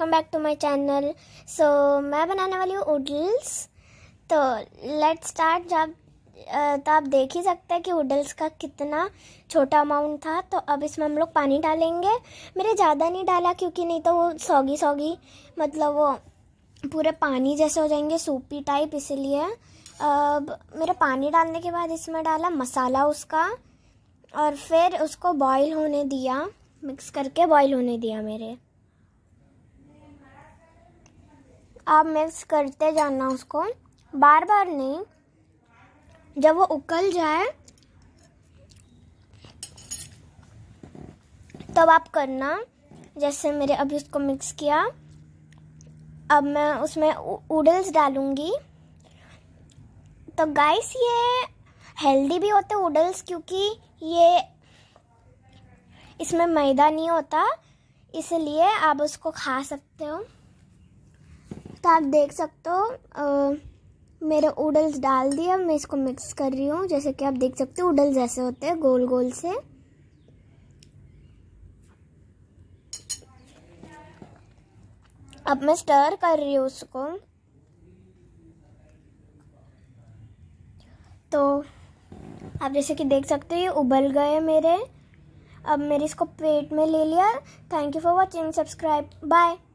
welcome back to my channel so मैं बनाने वाली हूँ उडल्स तो लेट स्टार्ट जब तो आप देख ही सकते हैं कि उडल्स का कितना छोटा अमाउंट था तो अब इसमें हम लोग पानी डालेंगे मेरे ज़्यादा नहीं डाला क्योंकि नहीं तो वो सौगी सौगी मतलब वो पूरे पानी जैसे हो जाएंगे सूपी टाइप इसलिए अब मेरे पानी डालने के बाद इसमें डाला मसाला उसका और फिर उसको बॉयल होने दिया मिक्स करके बॉयल होने दिया मेरे आप मिक्स करते जाना उसको बार बार नहीं जब वो उकल जाए तब आप करना जैसे मेरे अभी उसको मिक्स किया अब मैं उसमें उडल्स डालूंगी तो गाइस ये हेल्दी भी होते उडल्स क्योंकि ये इसमें मैदा नहीं होता इसलिए आप उसको खा सकते हो तो आप देख सकते हो मेरे उडल्स डाल दिए मैं इसको मिक्स कर रही हूँ जैसे कि आप देख सकते हो उडल्स ऐसे होते हैं गोल गोल से अब मैं स्टर कर रही हूँ उसको तो आप जैसे कि देख सकते हो ये उबल गए मेरे अब मेरे इसको पेट में ले लिया thank you for watching subscribe bye